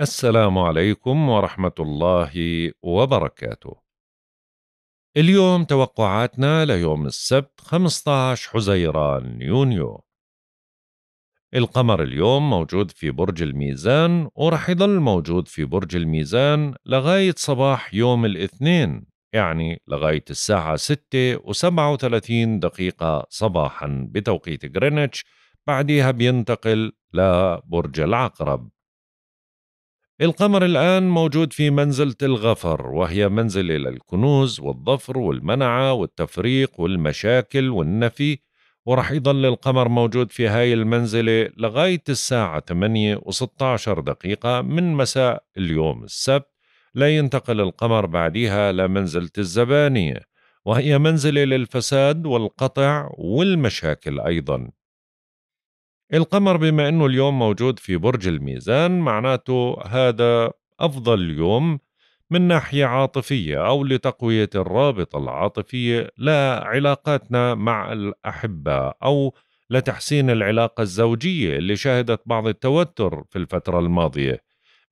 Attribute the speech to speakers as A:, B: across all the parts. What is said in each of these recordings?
A: السلام عليكم ورحمة الله وبركاته. اليوم توقعاتنا ليوم السبت 15 حزيران يونيو. القمر اليوم موجود في برج الميزان ورح يضل موجود في برج الميزان لغاية صباح يوم الاثنين يعني لغاية الساعة 6 و37 دقيقة صباحا بتوقيت غرينتش بعدها بينتقل لبرج العقرب القمر الآن موجود في منزلة الغفر وهي منزل إلى الكنوز والظفر والمنعة والتفريق والمشاكل والنفي ورح يظل القمر موجود في هاي المنزلة لغاية الساعة 8 و16 دقيقة من مساء اليوم السبت لا ينتقل القمر بعدها لمنزلة الزبانية وهي منزلة للفساد والقطع والمشاكل أيضا القمر بما أنه اليوم موجود في برج الميزان معناته هذا أفضل يوم من ناحية عاطفية أو لتقوية الرابطة العاطفية لعلاقاتنا مع الأحبة أو لتحسين العلاقة الزوجية اللي شهدت بعض التوتر في الفترة الماضية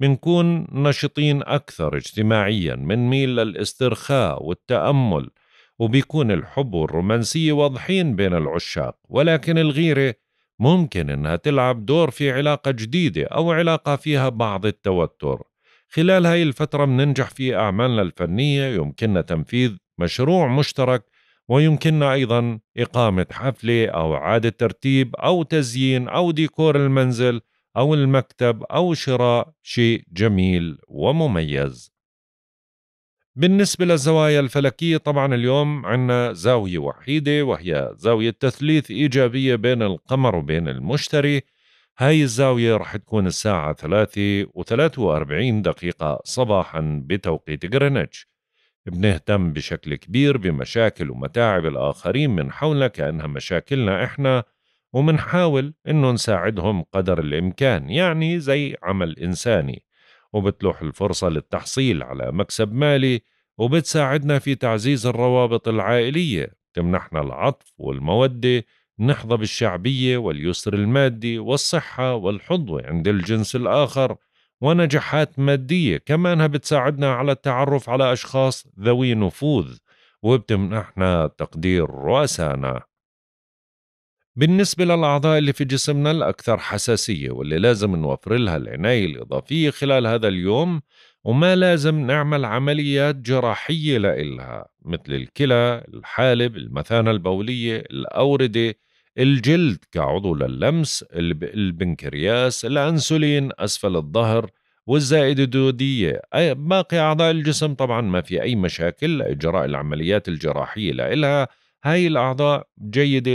A: بنكون نشطين أكثر اجتماعيا بنميل للاسترخاء والتأمل وبيكون الحب والرومانسية واضحين بين العشاق ولكن الغيرة ممكن انها تلعب دور في علاقه جديده او علاقه فيها بعض التوتر خلال هاي الفتره بننجح في اعمالنا الفنيه يمكننا تنفيذ مشروع مشترك ويمكننا ايضا اقامه حفله او اعاده ترتيب او تزيين او ديكور المنزل او المكتب او شراء شيء جميل ومميز بالنسبة للزوايا الفلكية طبعا اليوم عندنا زاوية وحيدة وهي زاوية تثليث إيجابية بين القمر وبين المشتري هاي الزاوية رح تكون الساعة 3 و43 دقيقة صباحا بتوقيت غرينتش بنهتم بشكل كبير بمشاكل ومتاعب الآخرين من حولنا كأنها مشاكلنا إحنا ومنحاول إنه نساعدهم قدر الإمكان يعني زي عمل إنساني وبتلوح الفرصة للتحصيل على مكسب مالي وبتساعدنا في تعزيز الروابط العائلية تمنحنا العطف والمودة نحظى بالشعبية واليسر المادي والصحة والحظوة عند الجنس الآخر ونجاحات مادية كمانها بتساعدنا على التعرف على أشخاص ذوي نفوذ وبتمنحنا تقدير رؤسانا بالنسبة للأعضاء اللي في جسمنا الأكثر حساسية واللي لازم نوفر لها العناية الإضافية خلال هذا اليوم وما لازم نعمل عمليات جراحية لإلها مثل الكلى، الحالب، المثانة البولية، الأوردة، الجلد كعضو للمس، البنكرياس، الأنسولين أسفل الظهر، والزائدة الدودية باقي أعضاء الجسم طبعا ما في أي مشاكل إجراء العمليات الجراحية لإلها هاي الأعضاء جيدة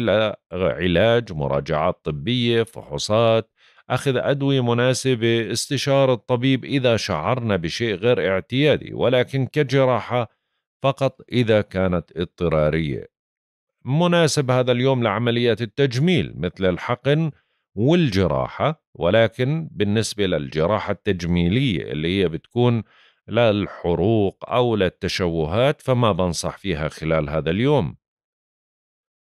A: لعلاج مراجعات طبية فحوصات أخذ أدوية مناسبة استشارة طبيب إذا شعرنا بشيء غير اعتيادي ولكن كجراحة فقط إذا كانت اضطرارية مناسب هذا اليوم لعمليات التجميل مثل الحقن والجراحة ولكن بالنسبة للجراحة التجميلية اللي هي بتكون للحروق أو للتشوهات فما بنصح فيها خلال هذا اليوم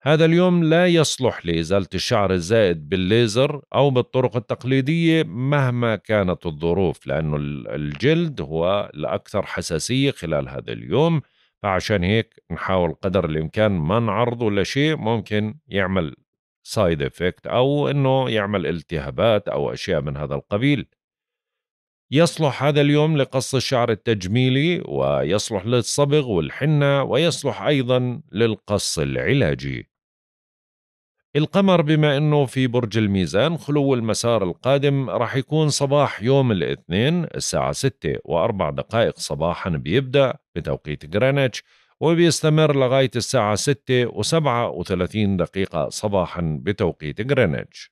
A: هذا اليوم لا يصلح لإزالة الشعر الزائد بالليزر أو بالطرق التقليدية مهما كانت الظروف لأنه الجلد هو الأكثر حساسية خلال هذا اليوم فعشان هيك نحاول قدر الإمكان ما نعرضه لشيء ممكن يعمل سايد افكت أو أنه يعمل التهابات أو أشياء من هذا القبيل يصلح هذا اليوم لقص الشعر التجميلي ويصلح للصبغ والحنة ويصلح أيضا للقص العلاجي القمر بما انه في برج الميزان خلو المسار القادم راح يكون صباح يوم الاثنين الساعة ستة وأربع دقائق صباحا بيبدأ بتوقيت غرينتش وبيستمر لغاية الساعة ستة وسبعة وثلاثين دقيقة صباحا بتوقيت غرينتش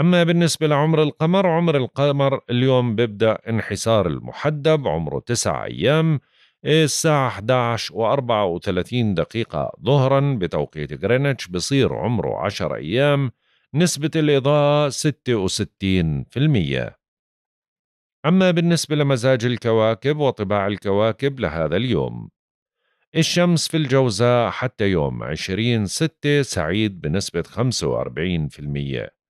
A: أما بالنسبة لعمر القمر عمر القمر اليوم بيبدأ انحسار المحدب عمره 9 أيام الساعة 11 و34 دقيقة ظهرا بتوقيت غرينتش بصير عمره 10 أيام نسبة الإضاءة 66% أما بالنسبة لمزاج الكواكب وطباع الكواكب لهذا اليوم الشمس في الجوزاء حتى يوم 20 6 سعيد بنسبة 45%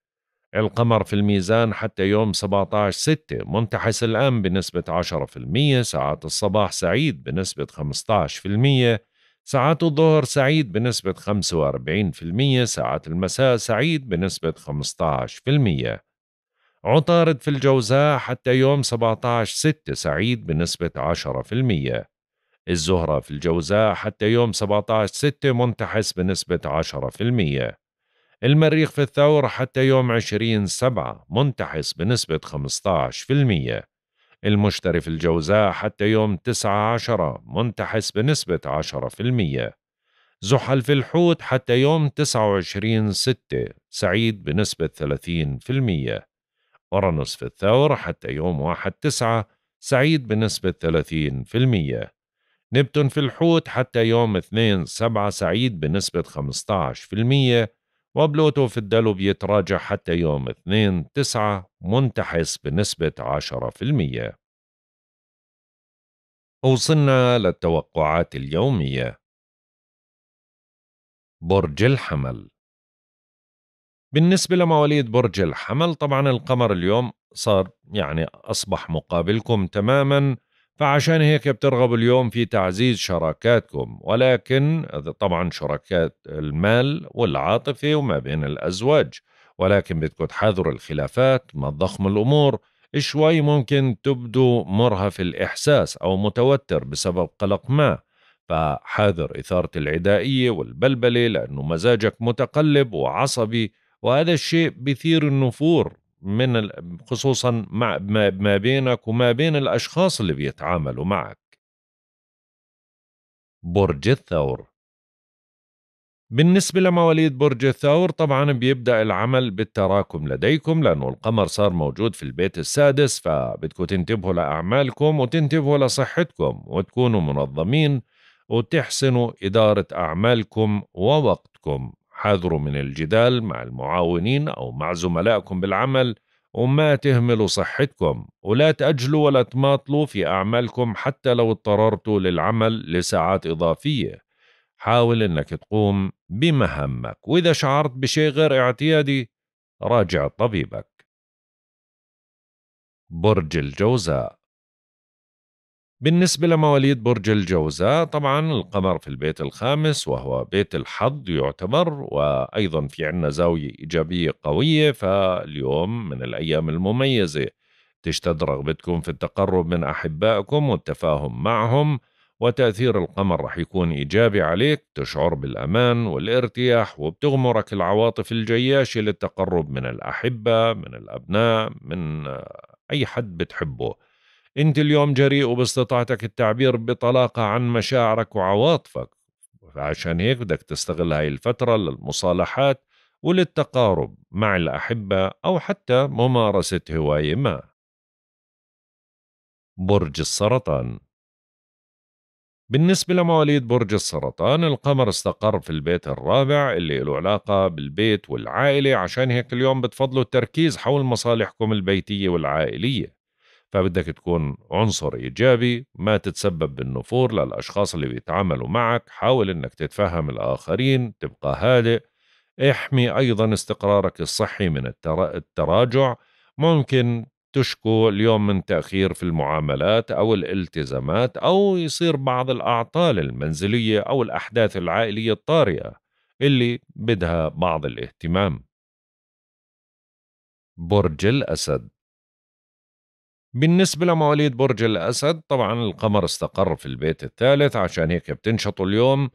A: القمر في الميزان حتى يوم 17/6 منتحس الآن بنسبة 10% ساعات الصباح سعيد بنسبة 15% ساعات الظهر سعيد بنسبة 45% ساعات المساء سعيد بنسبة 15% عطارد في الجوزاء حتى يوم 17/6 سعيد بنسبة 10% الزهرة في الجوزاء حتى يوم 17/6 منتحس بنسبة 10% المريخ في الثور حتى يوم 20 سبعة منتحس بنسبة 15% المشتري في الجوزاء حتى يوم تسعة عشرة منتحس بنسبة 10% زحل في الحوت حتى يوم 29 ستة سعيد بنسبة 30% أورانوس في الثور حتى يوم 1 تسعة سعيد بنسبة 30% نبتون في الحوت حتى يوم 2 سبعة سعيد بنسبة 15% وبلوتو في الدلو بيتراجع حتى يوم 2 9 منتحس بنسبة 10% وصلنا للتوقعات اليومية برج الحمل بالنسبة لمواليد برج الحمل طبعا القمر اليوم صار يعني أصبح مقابلكم تماما فعشان هيك بترغبوا اليوم في تعزيز شراكاتكم ولكن طبعا شراكات المال والعاطفة وما بين الأزواج ولكن بدكم تحذروا الخلافات ما تضخموا الأمور شوي ممكن تبدو مرهف الإحساس أو متوتر بسبب قلق ما فحاذر إثارة العدائية والبلبلة لأنه مزاجك متقلب وعصبي وهذا الشيء بثير النفور من خصوصا مع ما بينك وما بين الاشخاص اللي بيتعاملوا معك برج الثور بالنسبة لمواليد برج الثور طبعا بيبدأ العمل بالتراكم لديكم لأنه القمر صار موجود في البيت السادس فبدكم تنتبهوا لأعمالكم وتنتبهوا لصحتكم وتكونوا منظمين وتحسنوا إدارة أعمالكم ووقتكم حاذروا من الجدال مع المعاونين أو مع زملائكم بالعمل وما تهملوا صحتكم ولا تأجلوا ولا تماطلوا في أعمالكم حتى لو اضطررتوا للعمل لساعات إضافية حاول أنك تقوم بمهمك وإذا شعرت بشيء غير اعتيادي راجع طبيبك برج الجوزاء بالنسبة لمواليد برج الجوزاء طبعا القمر في البيت الخامس وهو بيت الحظ يعتبر وأيضا في عنا زاوية إيجابية قوية فاليوم من الأيام المميزة تشتد رغبتكم في التقرب من أحبائكم والتفاهم معهم وتأثير القمر رح يكون إيجابي عليك تشعر بالأمان والارتياح وبتغمرك العواطف الجياشة للتقرب من الأحبة من الأبناء من أي حد بتحبه أنت اليوم جريء باستطاعتك التعبير بطلاقة عن مشاعرك وعواطفك عشان هيك بدك تستغل هاي الفترة للمصالحات وللتقارب مع الأحبة أو حتى ممارسة هواية ما برج السرطان بالنسبة لمواليد برج السرطان القمر استقر في البيت الرابع اللي له علاقة بالبيت والعائلة عشان هيك اليوم بتفضلوا التركيز حول مصالحكم البيتية والعائلية فبدك تكون عنصر إيجابي ما تتسبب بالنفور للأشخاص اللي بيتعاملوا معك حاول أنك تتفهم الآخرين تبقى هادئ احمي أيضا استقرارك الصحي من التراجع ممكن تشكو اليوم من تأخير في المعاملات أو الالتزامات أو يصير بعض الأعطال المنزلية أو الأحداث العائلية الطارئة اللي بدها بعض الاهتمام برج الأسد بالنسبة لمواليد برج الأسد طبعا القمر استقر في البيت الثالث عشان هيك بتنشطوا اليوم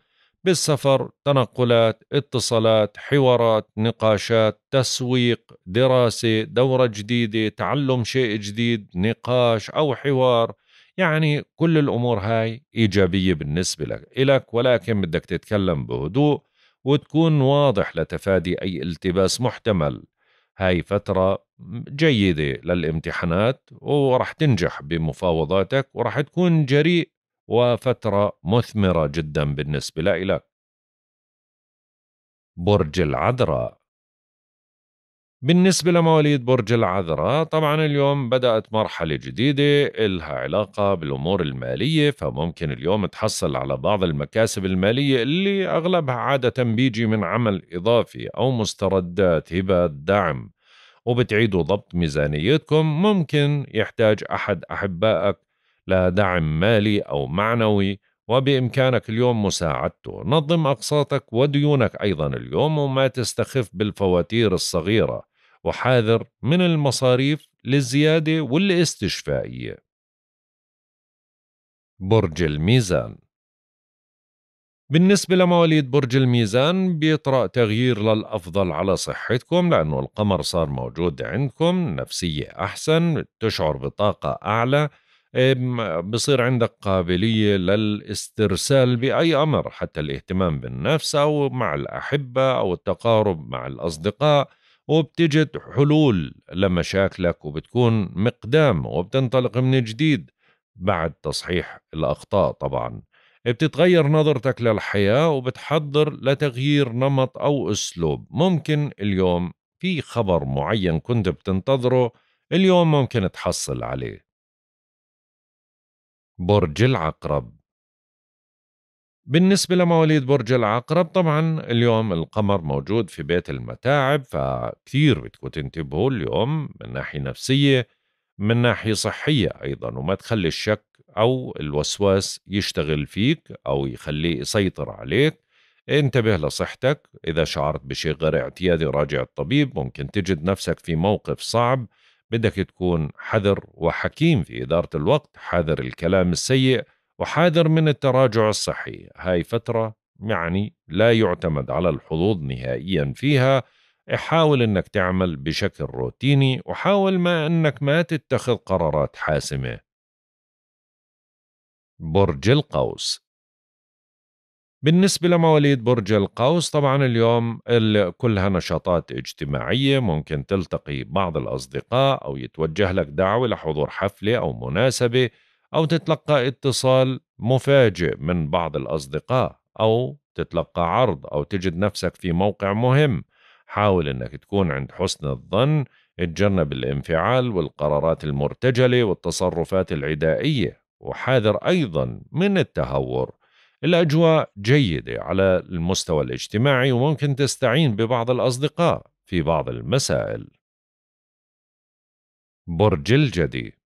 A: بالسفر تنقلات اتصالات حوارات نقاشات تسويق دراسة دورة جديدة تعلم شيء جديد نقاش أو حوار يعني كل الأمور هاي إيجابية بالنسبة لك إلك ولكن بدك تتكلم بهدوء وتكون واضح لتفادي أي التباس محتمل هاي فترة جيدة للامتحانات ورح تنجح بمفاوضاتك ورح تكون جريء وفترة مثمرة جدا بالنسبة لإلك برج العذراء بالنسبة لمواليد برج العذراء طبعا اليوم بدأت مرحلة جديدة إلها علاقة بالأمور المالية فممكن اليوم تحصل على بعض المكاسب المالية اللي أغلبها عادة بيجي من عمل إضافي أو مستردات هبات دعم وبتعيدوا ضبط ميزانيتكم ممكن يحتاج أحد أحبائك لدعم مالي أو معنوي وبإمكانك اليوم مساعدته نظم أقساطك وديونك أيضا اليوم وما تستخف بالفواتير الصغيرة وحاذر من المصاريف للزيادة والاستشفائية برج الميزان بالنسبة لمواليد برج الميزان بيطرأ تغيير للأفضل على صحتكم لأنه القمر صار موجود عندكم نفسية أحسن تشعر بطاقة أعلى بصير عندك قابلية للاسترسال بأي أمر حتى الاهتمام بالنفس أو مع الأحبة أو التقارب مع الأصدقاء وبتجد حلول لمشاكلك وبتكون مقدام وبتنطلق من جديد بعد تصحيح الأخطاء طبعا بتتغير نظرتك للحياة وبتحضر لتغيير نمط أو أسلوب ممكن اليوم في خبر معين كنت بتنتظره اليوم ممكن تحصل عليه برج العقرب بالنسبة لمواليد برج العقرب طبعا اليوم القمر موجود في بيت المتاعب فكثير بدكم تنتبهوا اليوم من ناحية نفسية من ناحية صحية أيضا وما تخلي الشك أو الوسواس يشتغل فيك أو يخليه يسيطر عليك انتبه لصحتك إذا شعرت بشيء غير اعتيادي راجع الطبيب ممكن تجد نفسك في موقف صعب بدك تكون حذر وحكيم في إدارة الوقت حذر الكلام السيء وحاذر من التراجع الصحي هاي فترة يعني لا يعتمد على الحظوظ نهائيا فيها حاول انك تعمل بشكل روتيني وحاول ما انك ما تتخذ قرارات حاسمة برج القوس بالنسبة لمواليد برج القوس طبعا اليوم كلها نشاطات اجتماعية ممكن تلتقي بعض الأصدقاء أو يتوجه لك دعوة لحضور حفلة أو مناسبة أو تتلقى اتصال مفاجئ من بعض الأصدقاء أو تتلقى عرض أو تجد نفسك في موقع مهم حاول أنك تكون عند حسن الظن اتجنب الانفعال والقرارات المرتجلة والتصرفات العدائية وحاذر أيضا من التهور الأجواء جيدة على المستوى الاجتماعي وممكن تستعين ببعض الأصدقاء في بعض المسائل. برج الجدي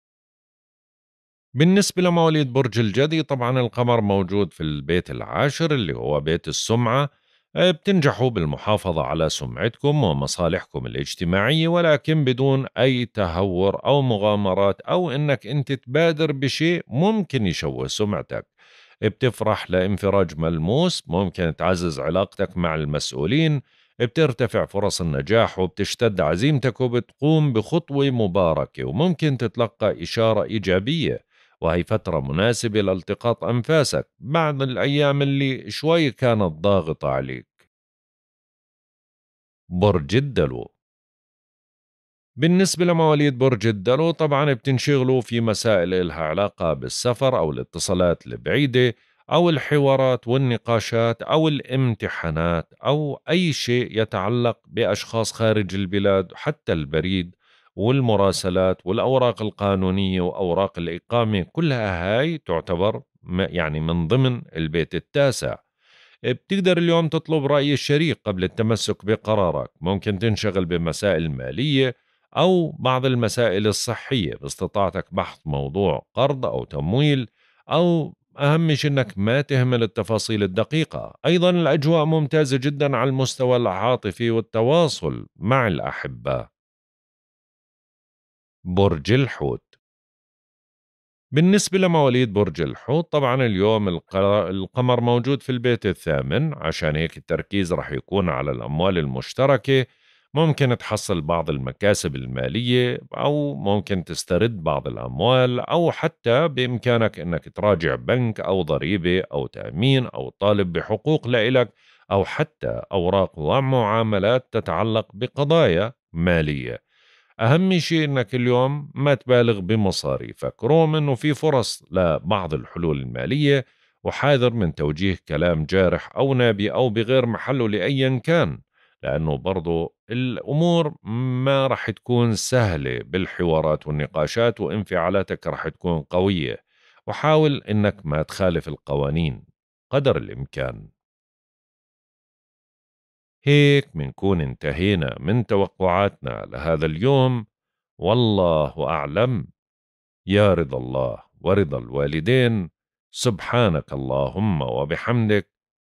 A: بالنسبة لمواليد برج الجدي طبعا القمر موجود في البيت العاشر اللي هو بيت السمعة آه، بتنجحوا بالمحافظة على سمعتكم ومصالحكم الاجتماعية ولكن بدون أي تهور أو مغامرات أو أنك أنت تبادر بشيء ممكن يشوه سمعتك بتفرح لانفراج ملموس ممكن تعزز علاقتك مع المسؤولين بترتفع فرص النجاح وبتشتد عزيمتك وبتقوم بخطوة مباركة وممكن تتلقى إشارة إيجابية وهي فترة مناسبة لالتقاط أنفاسك بعد الأيام اللي شوي كانت ضاغطة عليك برج الدلو بالنسبة لمواليد برج الدلو طبعا بتنشغلوا في مسائل إلها علاقة بالسفر أو الاتصالات البعيدة أو الحوارات والنقاشات أو الامتحانات أو أي شيء يتعلق بأشخاص خارج البلاد حتى البريد والمراسلات والأوراق القانونية وأوراق الإقامة كلها هاي تعتبر يعني من ضمن البيت التاسع بتقدر اليوم تطلب رأي الشريك قبل التمسك بقرارك ممكن تنشغل بمسائل مالية أو بعض المسائل الصحية باستطاعتك بحث موضوع قرض أو تمويل أو أهم شيء أنك ما تهمل التفاصيل الدقيقة أيضا الأجواء ممتازة جدا على المستوى العاطفي والتواصل مع الأحبة برج الحوت بالنسبة لمواليد برج الحوت طبعا اليوم القمر موجود في البيت الثامن عشان هيك التركيز رح يكون على الأموال المشتركة ممكن تحصل بعض المكاسب المالية أو ممكن تسترد بعض الأموال أو حتى بإمكانك أنك تراجع بنك أو ضريبة أو تأمين أو طالب بحقوق لإلك أو حتى أوراق ومعاملات تتعلق بقضايا مالية أهم شيء أنك اليوم ما تبالغ بمصاريفك رغم أنه في فرص لبعض الحلول المالية وحاذر من توجيه كلام جارح أو نابي أو بغير محله لأيا كان لأنه برضو الأمور ما راح تكون سهلة بالحوارات والنقاشات وانفعالاتك راح تكون قوية وحاول أنك ما تخالف القوانين قدر الإمكان هيك منكون انتهينا من توقعاتنا لهذا اليوم والله أعلم يا رضا الله ورضا الوالدين سبحانك اللهم وبحمدك